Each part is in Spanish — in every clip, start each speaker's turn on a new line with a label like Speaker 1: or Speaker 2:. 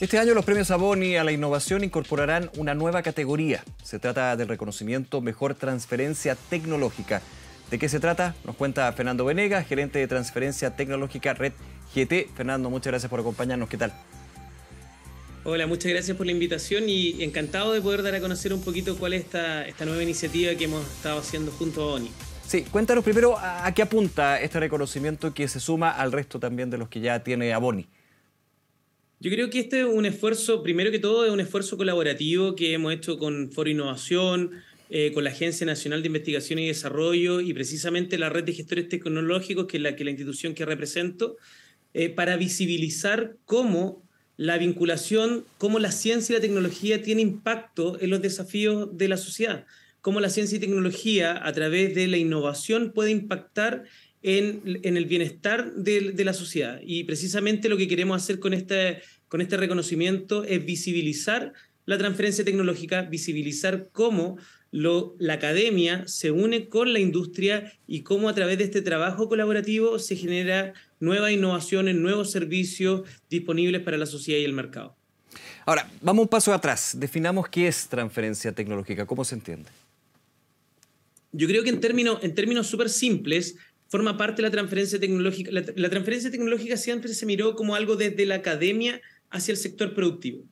Speaker 1: Este año los premios Aboni a la innovación incorporarán una nueva categoría. Se trata del reconocimiento Mejor Transferencia Tecnológica. ¿De qué se trata? Nos cuenta Fernando Venegas, gerente de Transferencia Tecnológica Red GT. Fernando, muchas gracias por acompañarnos. ¿Qué tal?
Speaker 2: Hola, muchas gracias por la invitación y encantado de poder dar a conocer un poquito cuál es esta, nueva iniciativa que hemos estado haciendo junto a Boni.
Speaker 1: Sí, cuéntanos primero a, a qué apunta este reconocimiento que se suma al resto también de los que ya tiene Aboni.
Speaker 2: Yo creo que este es un esfuerzo, primero que todo, es un esfuerzo colaborativo que hemos hecho con Foro Innovación, eh, con la Agencia Nacional de Investigación y Desarrollo y precisamente la red de gestores tecnológicos, que es la, que la institución que represento, eh, para visibilizar cómo la vinculación, cómo la ciencia y la tecnología tiene impacto en los desafíos de la sociedad, cómo la ciencia y tecnología a través de la innovación puede impactar en, el bienestar de, la sociedad. Y precisamente lo que queremos hacer con este, con este reconocimiento es visibilizar la transferencia tecnológica, visibilizar cómo lo, la academia se une con la industria y cómo a través de este trabajo colaborativo se genera nuevas innovaciones, nuevos servicios disponibles para la sociedad y el mercado.
Speaker 1: Ahora, vamos un paso atrás. Definamos qué es transferencia tecnológica, cómo se entiende.
Speaker 2: Yo creo que en, términos en términos súper simples, forma parte de la transferencia tecnológica. La, transferencia tecnológica siempre se miró como algo desde la academia hacia el sector productivo,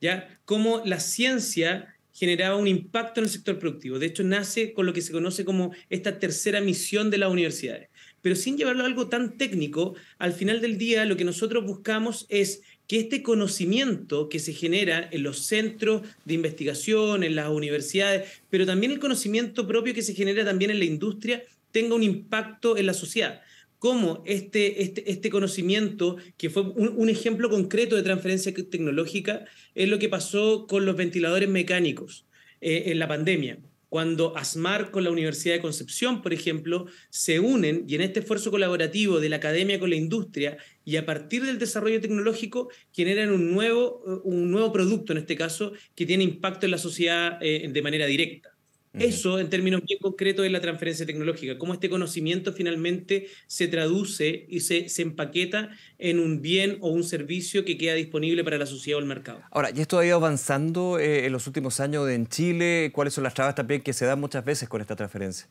Speaker 2: ¿ya? Como la ciencia generaba un impacto en el sector productivo. De hecho, nace con lo que se conoce como esta tercera misión de las universidades. Pero sin llevarlo a algo tan técnico, al final del día lo que nosotros buscamos es que este conocimiento que se genera en los centros de investigación, en las universidades, pero también el conocimiento propio que se genera también en la industria, tenga un impacto en la sociedad cómo este, este, este conocimiento, que fue un, ejemplo concreto de transferencia tecnológica, es lo que pasó con los ventiladores mecánicos eh, en la pandemia. Cuando ASMAR con la Universidad de Concepción, por ejemplo, se unen y en este esfuerzo colaborativo de la academia con la industria y a partir del desarrollo tecnológico generan un nuevo, un nuevo producto, en este caso, que tiene impacto en la sociedad eh, de manera directa. Eso, en términos bien concretos, es la transferencia tecnológica, cómo este conocimiento finalmente se traduce y se, empaqueta en un bien o un servicio que queda disponible para la sociedad o el mercado.
Speaker 1: Ahora, ¿y esto ha ido avanzando eh, en los últimos años en Chile? ¿Cuáles son las trabas también que se dan muchas veces con esta transferencia?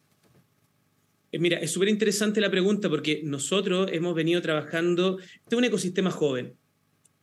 Speaker 2: Eh, mira, es súper interesante la pregunta porque nosotros hemos venido trabajando, este es un ecosistema joven.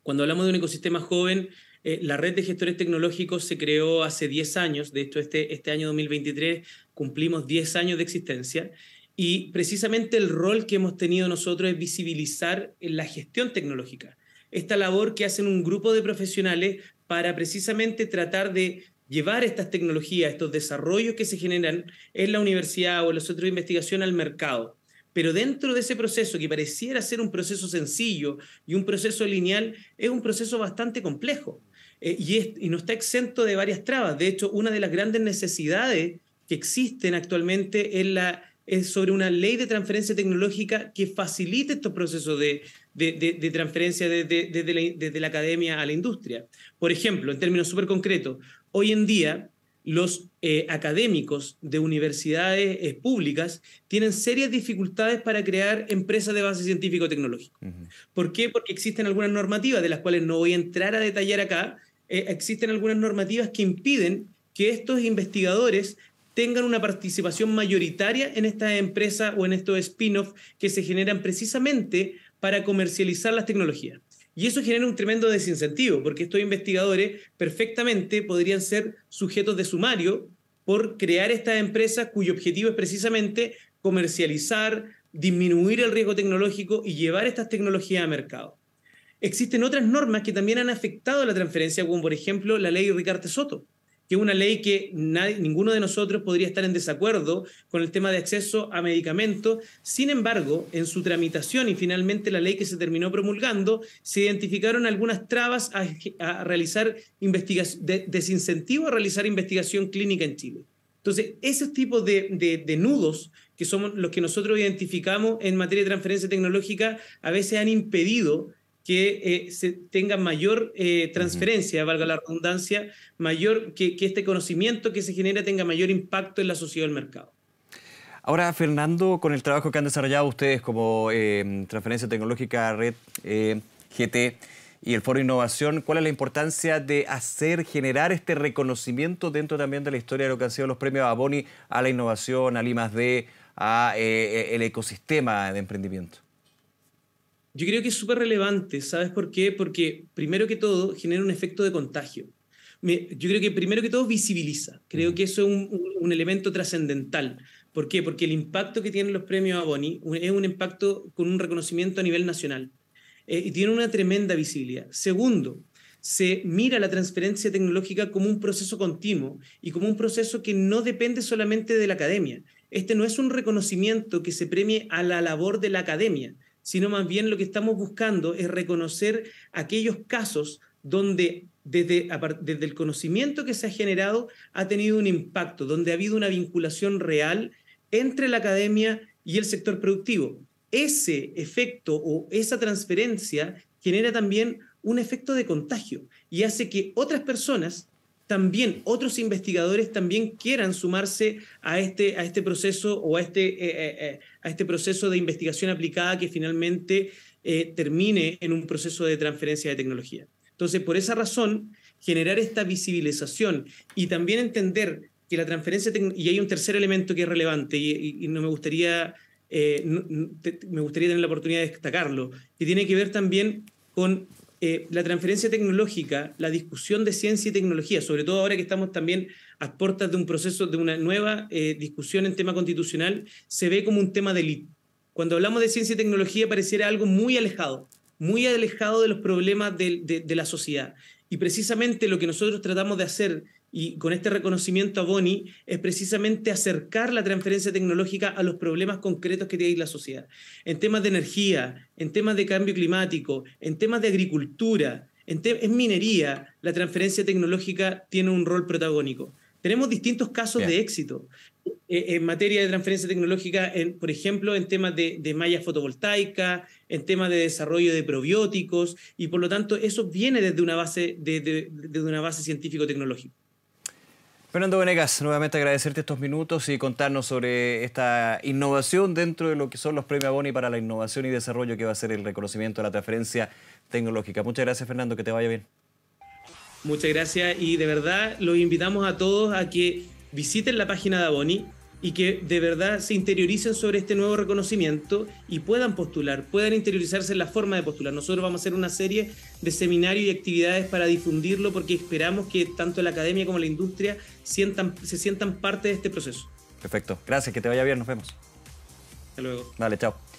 Speaker 2: Cuando hablamos de un ecosistema joven, eh, la red de gestores tecnológicos se creó hace 10 años, de hecho este, este año 2023 cumplimos 10 años de existencia y precisamente el rol que hemos tenido nosotros es visibilizar la gestión tecnológica. Esta labor que hacen un grupo de profesionales para precisamente tratar de llevar estas tecnologías, estos desarrollos que se generan en la universidad o en los centros de investigación al mercado. Pero dentro de ese proceso, que pareciera ser un proceso sencillo y un proceso lineal, es un proceso bastante complejo. Eh, y, no está exento de varias trabas. De hecho, una de las grandes necesidades que existen actualmente es, la, sobre una ley de transferencia tecnológica que facilite estos procesos de, transferencia desde, la, academia a la industria. Por ejemplo, en términos súper concretos, hoy en día los eh, académicos de universidades eh, públicas tienen serias dificultades para crear empresas de base científico-tecnológica. ¿Por qué? Porque existen algunas normativas de las cuales no voy a entrar a detallar acá, eh, existen algunas normativas que impiden que estos investigadores tengan una participación mayoritaria en esta empresa o en estos spin-off que se generan precisamente para comercializar las tecnologías. Y eso genera un tremendo desincentivo, porque estos investigadores perfectamente podrían ser sujetos de sumario por crear estas empresas cuyo objetivo es precisamente comercializar, disminuir el riesgo tecnológico y llevar estas tecnologías a mercado existen otras normas que también han afectado la transferencia, como por ejemplo la ley Ricardo Soto, que es una ley que ninguno de nosotros podría estar en desacuerdo con el tema de acceso a medicamentos. Sin embargo, en su tramitación y finalmente la ley que se terminó promulgando, se identificaron algunas trabas a, realizar investigación, desincentivo a realizar investigación clínica en Chile. Entonces, esos tipos de, nudos que somos los que nosotros identificamos en materia de transferencia tecnológica a veces han impedido que eh, se tenga mayor eh, transferencia, valga la redundancia, mayor que, este conocimiento que se genera tenga mayor impacto en la sociedad del mercado.
Speaker 1: Ahora, Fernando, con el trabajo que han desarrollado ustedes como eh, Transferencia Tecnológica Red GT y el Foro Innovación, ¿cuál es la importancia de hacer, generar este reconocimiento dentro también de la historia de lo que han sido los premios Aboni a la innovación, al I+.D., a el ecosistema de emprendimiento?
Speaker 2: Yo creo que es súper relevante, ¿sabes por qué? Porque primero que todo genera un efecto de contagio. yo creo que primero que todo visibiliza, creo que eso es un, elemento trascendental. ¿Por qué? Porque el impacto que tienen los premios a es un impacto con un reconocimiento a nivel nacional eh, y tiene una tremenda visibilidad. Segundo, se mira la transferencia tecnológica como un proceso continuo y como un proceso que no depende solamente de la academia. Este no es un reconocimiento que se premie a la labor de la academia, sino más bien lo que estamos buscando es reconocer aquellos casos donde desde, desde el conocimiento que se ha generado ha tenido un impacto, donde ha habido una vinculación real entre la academia y el sector productivo. Ese efecto o esa transferencia genera también un efecto de contagio y hace que otras personas también otros investigadores también quieran sumarse a este, a este proceso o a este, eh, eh, eh, a este proceso de investigación aplicada que finalmente termine en un proceso de transferencia de tecnología. Entonces, por esa razón, generar esta visibilización y también entender que la transferencia, y hay un tercer elemento que es relevante y, no me gustaría, me gustaría tener la oportunidad de destacarlo, que tiene que ver también con eh, la transferencia tecnológica, la discusión de ciencia y tecnología, sobre todo ahora que estamos también a puertas de un proceso, de una nueva eh, discusión en tema constitucional, se ve como un tema de élite. Cuando hablamos de ciencia y tecnología pareciera algo muy alejado, muy alejado de los problemas de, de la sociedad. Y precisamente lo que nosotros tratamos de hacer y con este reconocimiento a Boni es precisamente acercar la transferencia tecnológica a los problemas concretos que tiene la sociedad. En temas de energía, en temas de cambio climático, en temas de agricultura, en, minería, la transferencia tecnológica tiene un rol protagónico. Tenemos distintos casos de éxito eh, en materia de transferencia tecnológica, en, por ejemplo, en temas de, malla fotovoltaica, en temas de desarrollo de probióticos, y por lo tanto eso viene desde una base, una base científico-tecnológica.
Speaker 1: Fernando Venegas, nuevamente agradecerte estos minutos y contarnos sobre esta innovación dentro de lo que son los premios Boni para la innovación y desarrollo que va a ser el reconocimiento de la transferencia tecnológica. Muchas gracias, Fernando, que te vaya bien.
Speaker 2: Muchas gracias y de verdad los invitamos a todos a que visiten la página de Aboni, y que de verdad se interioricen sobre este nuevo reconocimiento y puedan postular, puedan interiorizarse en la forma de postular. Nosotros vamos a hacer una serie de seminarios y actividades para difundirlo porque esperamos que tanto la academia como la industria se sientan parte de este proceso. Perfecto, gracias, que te vaya bien, nos vemos. Hasta luego.
Speaker 1: Dale, chao.